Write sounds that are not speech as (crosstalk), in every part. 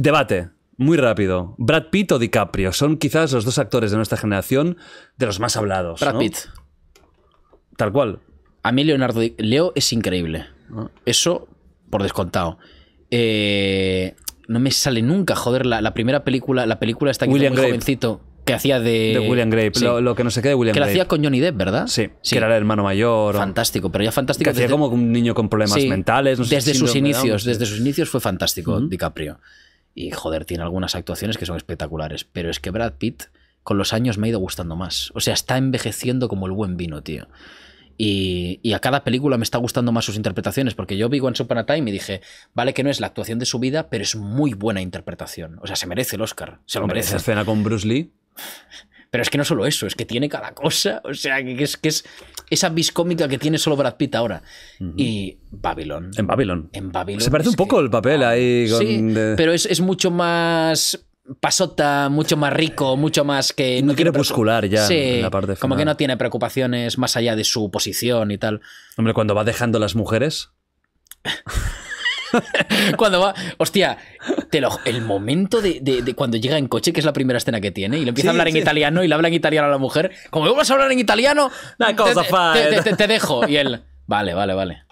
Debate. Muy rápido. Brad Pitt o DiCaprio son quizás los dos actores de nuestra generación de los más hablados. Brad Pitt. Tal cual. A mí Leonardo Leo es increíble. Eso por descontado. Eh, no me sale nunca, joder, la, primera película, la película está aquí muy jovencito que hacía de... William Grape, lo, que no sé qué de William Que hacía con Johnny Depp, ¿verdad? Sí, que era el hermano mayor. Fantástico, pero ya fantástico. que hacía como un niño con problemas mentales. desde sus inicios, desde sus inicios fue fantástico DiCaprio. Y joder, tiene algunas actuaciones que son espectaculares, pero es que Brad Pitt con los años me ha ido gustando más. O sea, está envejeciendo como el buen vino, tío. Y, a cada película me está gustando más sus interpretaciones, porque yo vi en Super Time y dije, vale que no es la actuación de su vida, pero es muy buena interpretación. O sea, se merece el Oscar, se lo merece. esa escena con Bruce Lee. Pero es que no solo eso, es que tiene cada cosa. O sea, que es, que es esa viscómica que tiene solo Brad Pitt ahora. Y Babylon. En Babylon. Se parece un poco el papel ahí. Sí, pero es, mucho más pasota, mucho más rico, mucho más que... No, quiere puscular ya como que no tiene preocupaciones más allá de su posición y tal. Hombre, cuando va dejando las mujeres... (laughs) cuando va... Hostia, el momento de, cuando llega en coche, que es la primera escena que tiene, y le empieza a hablar en italiano y le habla en italiano a la mujer, como vas a hablar en italiano, cosa te, te, dejo. Y él, vale, vale, vale.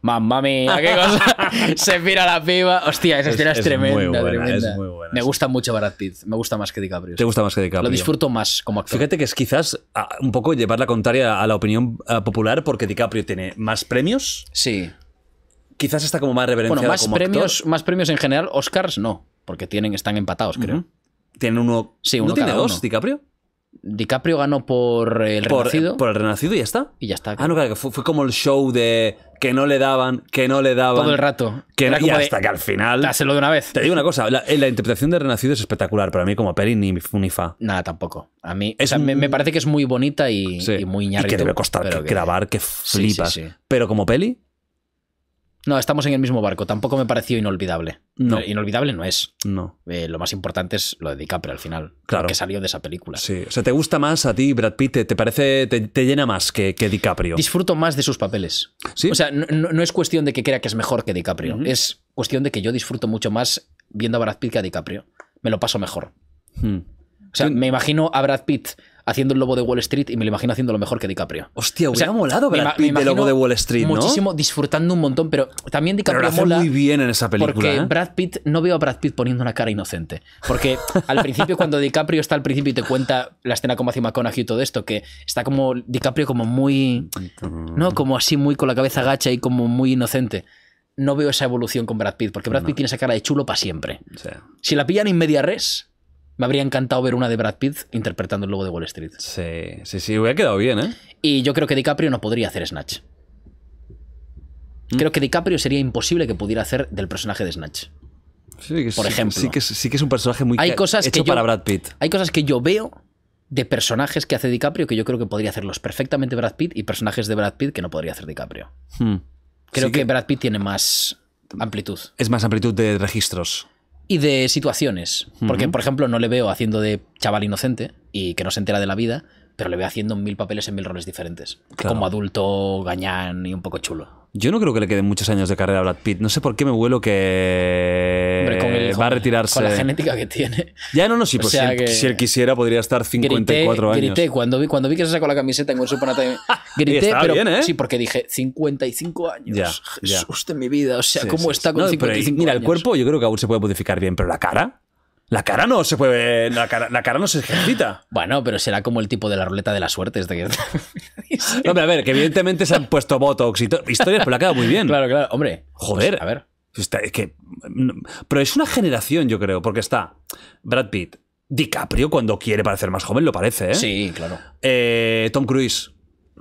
Mamma (laughs) se mira la piba. Hostia, esa escena es, tremenda, Me gusta mucho Baratiz Me gusta más que DiCaprio. Te gusta más que DiCaprio. Lo disfruto más como actor. Fíjate que es quizás ah, un poco llevar la contraria a la opinión ah, popular porque DiCaprio tiene más premios. Sí quizás está como más reverenciada bueno, más como premios, Más premios en general, Oscars no, porque tienen, están empatados, creo. tiene uno. Sí, uno ¿No tiene dos, DiCaprio? DiCaprio ganó por El Renacido. Por El Renacido y ya está. Y ya está. Ah, no, claro, que fue, como el show de que no le daban, que no le daban. Todo el rato. Que y hasta que al final. Dáselo de una vez. Te digo una cosa, la, interpretación de Renacido es espectacular, para mí como peli ni, ni fa. Nada, tampoco. A mí me, parece que es muy bonita y, muy ñarrito. Y que debe costar grabar, que flipas. pero como peli, no, estamos en el mismo barco. Tampoco me pareció inolvidable. No. Eh, inolvidable no es. No. Eh, lo más importante es lo de DiCaprio al final. Claro. Que salió de esa película. Sí. O sea, ¿te gusta más a ti, Brad Pitt? ¿Te, parece, te, llena más que, que DiCaprio? Disfruto más de sus papeles. Sí. O sea, no, es cuestión de que crea que es mejor que DiCaprio. Es cuestión de que yo disfruto mucho más viendo a Brad Pitt que a DiCaprio. Me lo paso mejor. Hmm. O sea, me imagino a Brad Pitt haciendo el lobo de Wall Street y me lo imagino haciendo lo mejor que DiCaprio. Hostia, hubiera molado Brad Pitt lobo de Wall Street, ¿no? Muchísimo, disfrutando un montón, pero también DiCaprio pero lo muy bien en esa película. Porque ¿eh? Brad Pitt, no veo a Brad Pitt poniendo una cara inocente. Porque (laughs) al principio, cuando DiCaprio está al principio y te cuenta la escena como hace McConaughey y todo esto, que está como DiCaprio como muy... No, como así muy con la cabeza gacha y como muy inocente no veo esa evolución con Brad Pitt, porque Brad Pitt tiene esa cara de chulo para siempre. Si la pillan en media res, me habría encantado ver una de Brad Pitt interpretando el lobo de Wall Street. Sí, sí, sí, hubiera quedado bien, ¿eh? Y yo creo que DiCaprio no podría hacer Snatch. ¿Mm? Creo que DiCaprio sería imposible que pudiera hacer del personaje de Snatch. Sí, que por ejemplo. Sí que, sí que, es un personaje muy hay cosas hecho que para Brad Pitt. Hay cosas que yo veo de personajes que hace DiCaprio que yo creo que podría hacerlos perfectamente Brad Pitt y personajes de Brad Pitt que no podría hacer DiCaprio. Hmm. Creo que Brad Pitt tiene más amplitud. Es más amplitud de registros y de situaciones. Porque, por ejemplo, no le veo haciendo de chaval inocente y que no se entera de la vida, pero le veo haciendo mil papeles en mil roles diferentes. Como adulto, gañán y un poco chulo. Yo no creo que le queden muchos años de carrera a Brad Pitt. No sé por qué me vuelo que Hombre, con va a retirarse. Con la genética que tiene. Ya no, no, sí, pues si, él, quisiera podría estar 54 años. Grité, cuando vi, cuando vi que se sacó la camiseta en un supernatal, (laughs) grité, pero bien, ¿eh? sí, porque dije 55 años. Ya, ya. de mi vida, o sea, ¿cómo está con 55 Mira, el cuerpo yo creo que aún se puede modificar bien, pero la cara... La cara no se puede. La cara, no se ejercita. Bueno, pero será como el tipo de la ruleta de la suerte. hombre, a ver, que evidentemente se han puesto botox y historias, pero le ha quedado muy bien. Claro, claro. Hombre. Joder. Pues, a ver. que, pero es una generación, yo creo, porque está Brad Pitt, DiCaprio, cuando quiere parecer más joven, lo parece, ¿eh? Sí, claro. Eh, Tom Cruise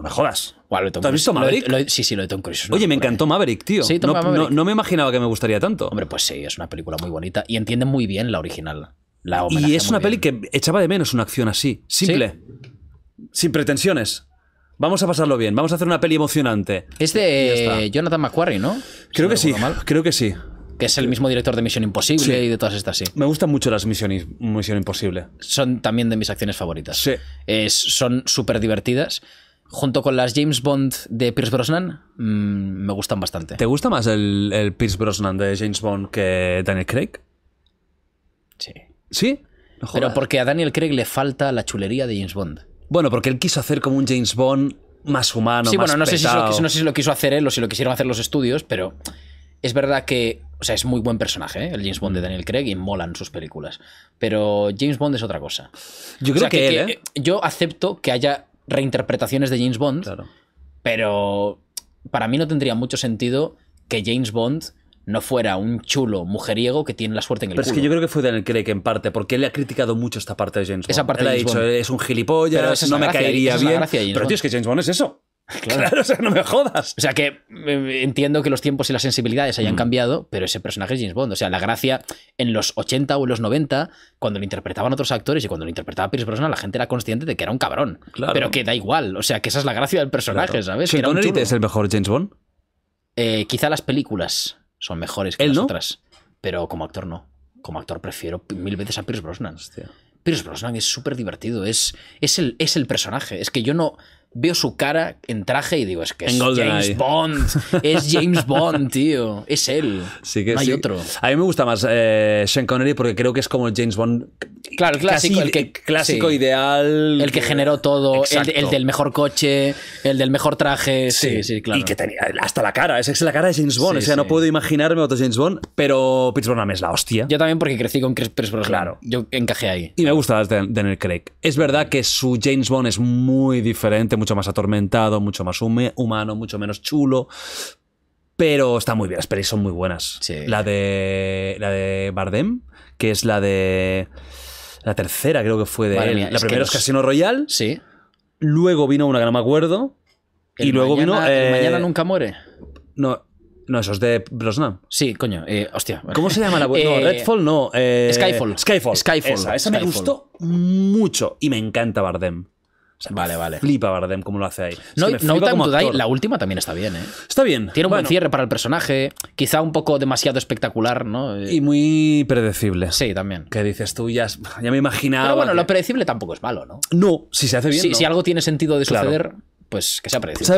mejoras. me has visto Maverick? sí, sí, lo de Tom Cruise. Oye, me encantó eh. Maverick, tío. no, No, me imaginaba que me gustaría tanto. Hombre, pues sí, es una película muy bonita y entiende muy bien la original. y es una peli que echaba de menos una acción así, simple. Sin pretensiones. Vamos a pasarlo bien, vamos a hacer una peli emocionante. Es de Jonathan McQuarrie, ¿no? Creo que sí, creo que sí. Que es el mismo director de Misión Imposible y de todas estas, sí. Me gustan mucho las Misión, Misión Imposible. Son también de mis acciones favoritas. Sí. son súper divertidas junto con las James Bond de Pierce Brosnan, mm, me gustan bastante. ¿Te gusta más el, Pierce Brosnan de James Bond que Daniel Craig? Sí. ¿Sí? Pero porque a Daniel Craig le falta la chulería de James Bond. Bueno, porque él quiso hacer como un James Bond más humano. Sí, bueno, no sé, si lo, quiso hacer él o si lo quisieron hacer los estudios, pero es verdad que, o sea, es muy buen personaje, ¿eh? el James Bond de mm. Daniel Craig y molan sus películas. Pero James Bond es otra cosa. Yo creo que, él, que, ¿eh? yo acepto que haya reinterpretaciones de James Bond, pero para mí no tendría mucho sentido que James Bond no fuera un chulo mujeriego que tiene la suerte en el Pero es que yo creo que fue Daniel Craig en parte, porque él le ha criticado mucho esta parte de James Bond. Esa parte ha dicho, es un gilipollas, no me caería bien. Pero tío, es que James Bond es eso. (laughs) Claro. o sea, no me jodas. O sea, que eh, entiendo que los tiempos y las sensibilidades hayan mm. cambiado, pero ese personaje es James Bond. O sea, la gracia en los 80 o en los 90, cuando lo interpretaban otros actores y cuando lo interpretaba Pierce Brosnan, la gente era consciente de que era un cabrón. Claro. Pero que da igual. O sea, que esa es la gracia del personaje, ¿sabes? ¿Sean Connery es el mejor James Bond? Eh, quizá las películas son mejores que las otras, pero como actor no. Como actor prefiero mil veces a Pierce Brosnan. Pierce Brosnan es súper divertido, es, es, el, es el personaje. Es que yo no veo su cara en traje y digo, es que es James Bond. Es James Bond, (laughs) tío. Es él. Sí no hay otro. A mí me gusta más eh, Sean Connery porque creo que es como el James Bond. Claro, el clásico. el clásico ideal. El que generó todo. El, del mejor coche, el del mejor traje. Sí, sí, claro. Y que tenía hasta la cara. Es, es la cara de James Bond. o sea, no puedo imaginarme otro James Bond, pero Pierce Brosnan es la hostia. Yo también porque crecí con Chris Brosnan. Claro. Yo encajé ahí. Y me gusta Daniel Craig. Es verdad que su James Bond es muy diferente, mucho más atormentado, mucho más humano, mucho menos chulo. Pero está muy bien, las son muy buenas. La de. La de Bardem, que es la de. La tercera, creo que fue de la primera es Casino Royal. Sí. Luego vino una que no me acuerdo. y luego vino. mañana eh, nunca muere. No, no, eso es de Brosnan. Sí, coño, eh, hostia. ¿Cómo se llama la buena? (laughs) No, eh, Redfall no. Skyfall. Esa, me gustó mucho y me encanta Bardem vale, vale. Flipa Bardem como lo hace ahí. No, la última también está bien, ¿eh? Está bien. Tiene un buen cierre para el personaje, quizá un poco demasiado espectacular, ¿no? Y muy predecible. Sí, también. qué dices tú, ya, me imaginaba. Pero bueno, lo predecible tampoco es malo, ¿no? No, si se hace bien. Si, algo tiene sentido de suceder, pues que sea predecible.